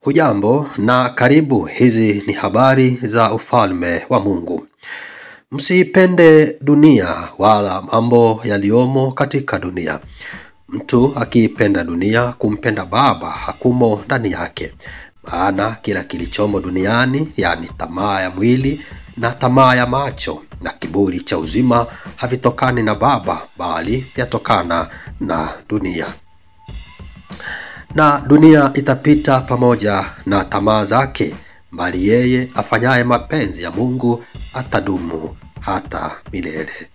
Hujambo na karibu. Hizi ni habari za ufalme wa Mungu. Msiipende dunia wala mambo yaliyomo katika dunia. Mtu akiipenda dunia, kumpenda Baba hakumo ndani yake. Maana kila kilichomo duniani, yaani tamaa ya mwili na tamaa ya macho na kiburi cha uzima havitokani na Baba, bali vyatokana na dunia na dunia itapita pamoja na tamaa zake, bali yeye afanyaye mapenzi ya Mungu atadumu hata milele.